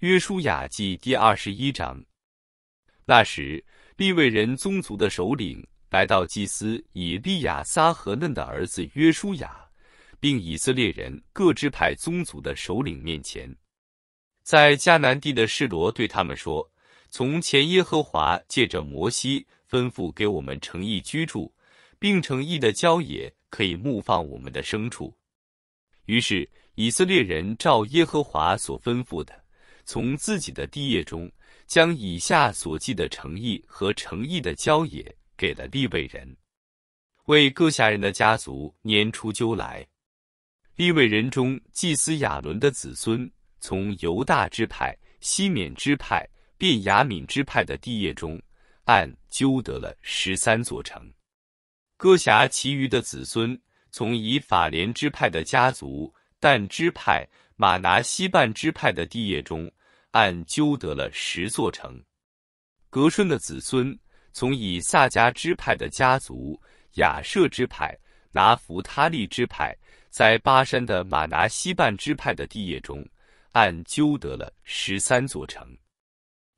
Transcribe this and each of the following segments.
约书亚记第二十一章。那时，利未人宗族的首领来到祭司以利亚撒和嫩的儿子约书亚，并以色列人各支派宗族的首领面前，在迦南地的示罗对他们说：“从前耶和华借着摩西吩咐给我们诚意居住，并诚意的郊野可以牧放我们的牲畜。”于是以色列人照耶和华所吩咐的。从自己的地业中，将以下所记的诚意和诚意的郊野给了立位人，为各下人的家族拈出阄来。立位人中祭司亚伦的子孙，从犹大支派、西缅支派、便雅敏支派的地业中，按纠得了十三座城。哥侠其余的子孙，从以法莲支派的家族、但支派。马拿西半支派的地业中，按揪得了十座城。格顺的子孙从以萨迦支派的家族雅舍支派拿福他利支派，在巴山的马拿西半支派的地业中，按揪得了十三座城。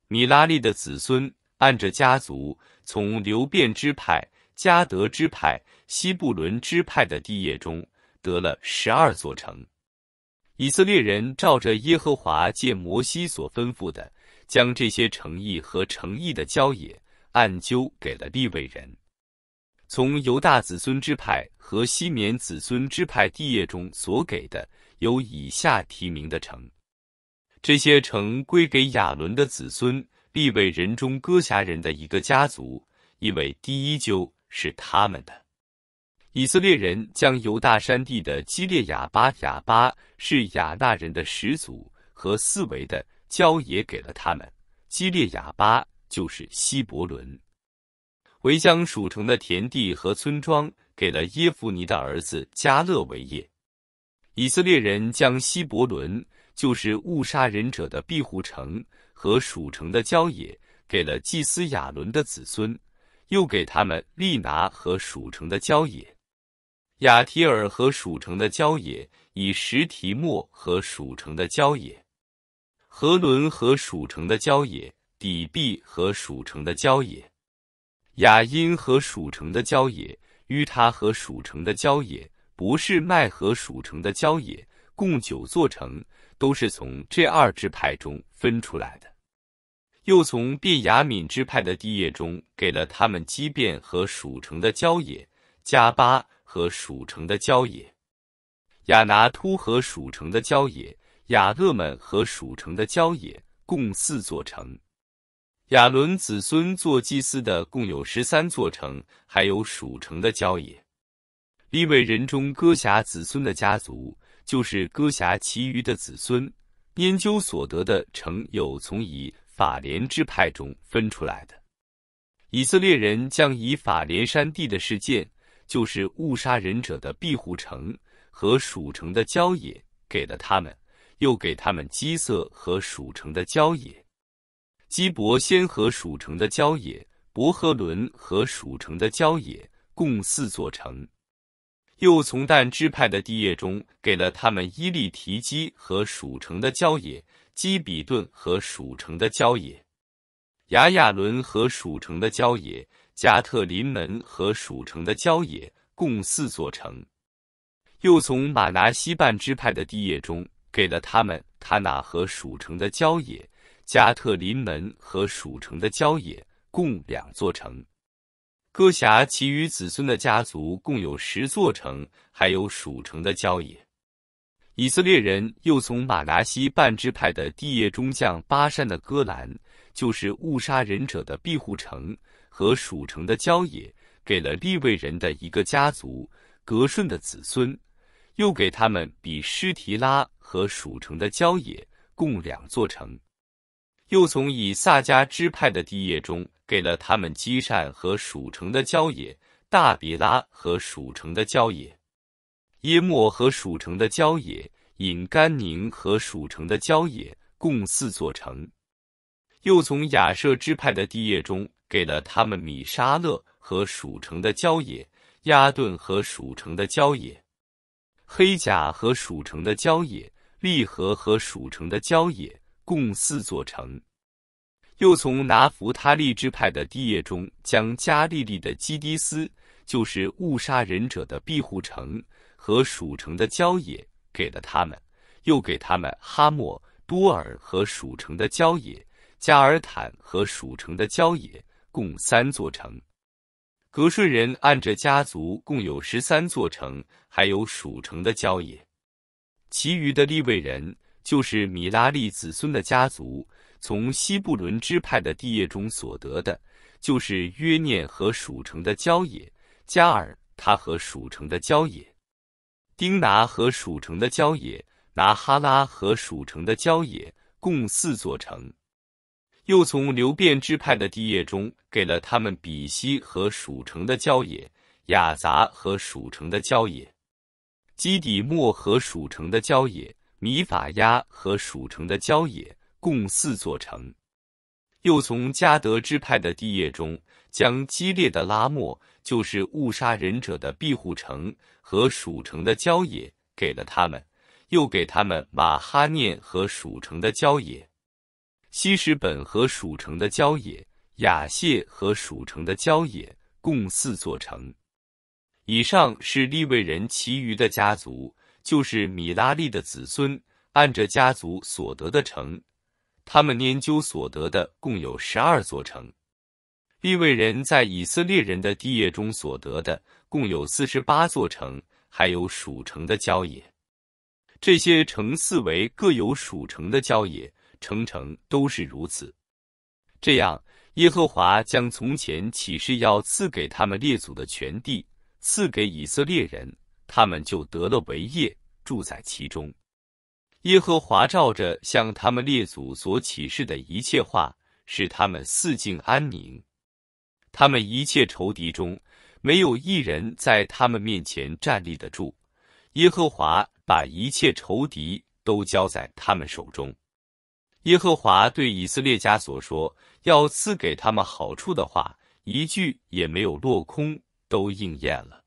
米拉利的子孙按着家族从流变支派加德支派西布伦支派的地业中得了十二座城。以色列人照着耶和华借摩西所吩咐的，将这些诚意和诚意的郊野暗揪给了立位人。从犹大子孙之派和西缅子孙之派地业中所给的，有以下提名的城。这些城归给亚伦的子孙立位人中割辖人的一个家族，因为第一阄是他们的。以色列人将犹大山地的基列雅巴，雅巴是雅纳人的始祖和四维的郊野给了他们。基列雅巴就是希伯伦，为将属城的田地和村庄给了耶夫尼的儿子加勒维业。以色列人将希伯伦，就是误杀人者的庇护城和属城的郊野给了祭司亚伦的子孙，又给他们利拿和属城的郊野。雅提尔和蜀城的郊野，以石提莫和蜀城的郊野，河伦和蜀城的郊野，底壁和蜀城的郊野，雅因和蜀城的郊野，于他和蜀城的郊野，不是麦和蜀城的郊野，共九座城，都是从这二支派中分出来的。又从卞雅敏支派的地业中，给了他们基变和蜀城的郊野加八。和属城的郊野，亚拿突和属城的郊野，雅勒们和属城的郊野，共四座城。亚伦子孙做祭司的共有十三座城，还有属城的郊野。利未人中哥辖子孙的家族，就是哥辖其余的子孙研究所得的城，有从以法莲支派中分出来的。以色列人将以法莲山地的事件。就是误杀忍者的庇护城和蜀城的郊野给了他们，又给他们基色和蜀城的郊野，基伯先和蜀城的郊野，伯和伦和蜀城的郊野，共四座城。又从旦支派的地业中给了他们伊利提基和蜀城的郊野，基比顿和蜀城的郊野，雅雅伦和蜀城的郊野。加特林门和属城的郊野共四座城，又从马拿西半支派的地业中给了他们他那和属城的郊野。加特林门和属城的郊野共两座城。哥辖其余子孙的家族共有十座城，还有属城的郊野。以色列人又从马拿西半支派的地业中将巴山的戈兰，就是误杀忍者的庇护城。和属城的郊野，给了利未人的一个家族格顺的子孙，又给他们比施提拉和属城的郊野，共两座城；又从以撒家支派的地业中，给了他们基善和属城的郊野，大比拉和属城的郊野，耶莫和属城的郊野，隐甘宁和属城的郊野，共四座城；又从雅舍支派的地业中。给了他们米沙勒和属城的郊野，亚顿和属城的郊野，黑甲和属城的郊野，利和和属城的郊野，共四座城。又从拿福他利支派的地业中，将加利利的基迪斯，就是误杀忍者的庇护城和属城的郊野，给了他们，又给他们哈莫多尔和属城的郊野，加尔坦和属城的郊野。共三座城，格顺人按着家族共有十三座城，还有属城的郊野。其余的立位人就是米拉利子孙的家族从西布伦支派的地业中所得的，就是约念和属城的郊野；加尔他和属城的郊野；丁拿和属城的郊野；拿哈拉和属城的郊野，共四座城。又从流变支派的地业中，给了他们比西和蜀城的郊野、雅杂和蜀城的郊野、基底莫和蜀城的郊野、米法亚和蜀城的郊野，共四座城。又从嘉德支派的地业中，将激烈的拉莫，就是误杀忍者的庇护城和蜀城的郊野给了他们，又给他们马哈念和蜀城的郊野。西什本和属城的郊野，雅谢和属城的郊野，共四座城。以上是利未人其余的家族，就是米拉利的子孙，按着家族所得的城，他们研究所得的共有十二座城。利未人在以色列人的地业中所得的共有四十八座城，还有属城的郊野，这些城四围各有属城的郊野。成城都是如此。这样，耶和华将从前起誓要赐给他们列祖的全地赐给以色列人，他们就得了为业，住在其中。耶和华照着向他们列祖所起誓的一切话，使他们四境安宁。他们一切仇敌中没有一人在他们面前站立得住。耶和华把一切仇敌都交在他们手中。耶和华对以色列家所说要赐给他们好处的话，一句也没有落空，都应验了。